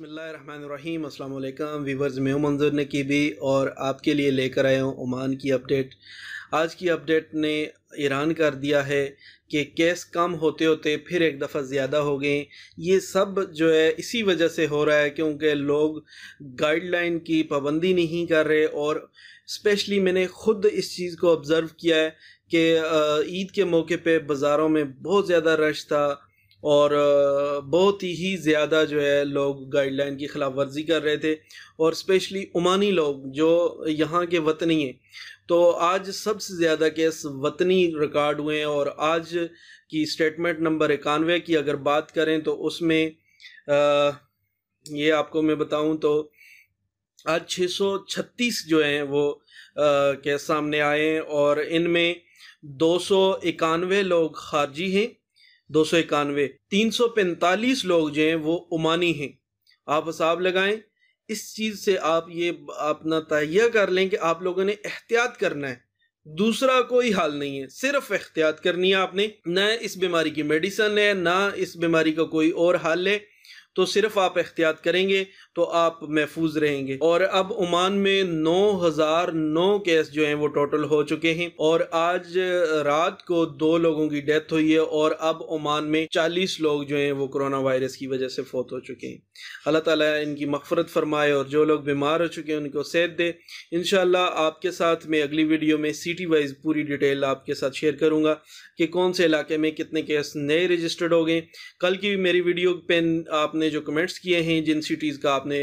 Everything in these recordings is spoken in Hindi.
बसमीम अल्लाम वीवर्स मैं मंजूर ने की भी और आपके लिए लेकर आया हूँ ओमान की अपडेट आज की अपडेट ने ईरान कर दिया है कि केस कम होते होते फिर एक दफ़ा ज़्यादा हो गए ये सब जो है इसी वजह से हो रहा है क्योंकि लोग गाइडलाइन की पाबंदी नहीं कर रहे और स्पेशली मैंने ख़ुद इस चीज़ को ऑब्ज़र्व किया है कि ईद के मौके पे बाज़ारों में बहुत ज़्यादा रश था और बहुत ही ज़्यादा जो है लोग गाइडलाइन की खिलाफ वर्जी कर रहे थे और स्पेशली उमानी लोग जो यहाँ के वतनी हैं तो आज सबसे ज़्यादा केस वतनी रिकॉर्ड हुए हैं और आज की स्टेटमेंट नंबर इक्यानवे की अगर बात करें तो उसमें ये आपको मैं बताऊँ तो आज 636 जो हैं वो केस सामने आए हैं और इनमें दो सौ इक्यानवे लोग खारजी हैं दो सौ इक्यानवे तीन सौ पैंतालीस लोग जो हैं वो उमानी हैं आप हिसाब लगाएं इस चीज़ से आप ये अपना तहिया कर लें कि आप लोगों ने एहतियात करना है दूसरा कोई हाल नहीं है सिर्फ एहतियात करनी है आपने ना इस बीमारी की मेडिसन है ना इस बीमारी का कोई और हल है तो सिर्फ आप एहतियात करेंगे तो आप महफूज रहेंगे और अब ओमान में नौ हजार नौ केस जो हैं वो टोटल हो चुके हैं और आज रात को दो लोगों की डेथ हुई है और अब ओमान में चालीस लोग जो हैं वो कोरोना वायरस की वजह से फोत हो चुके हैं अल्लाह ताला इनकी मफफरत फरमाए और जो लोग बीमार हो चुके हैं उनको सेहत दे इन आपके साथ में अगली वीडियो में सिटी वाइज पूरी डिटेल आपके साथ शेयर करूंगा कि कौन से इलाके में कितने केस नए रजिस्टर्ड हो गए कल की मेरी वीडियो पेन आपने आपने जो कमेंट्स किए हैं जिन सिटीज़ का आपने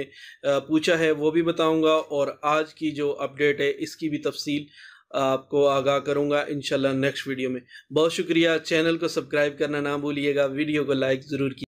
पूछा है वो भी बताऊंगा और आज की जो अपडेट है इसकी भी तफसील आपको आगाह करूंगा इंशाल्लाह नेक्स्ट वीडियो में बहुत शुक्रिया चैनल को सब्सक्राइब करना ना भूलिएगा वीडियो को लाइक ज़रूर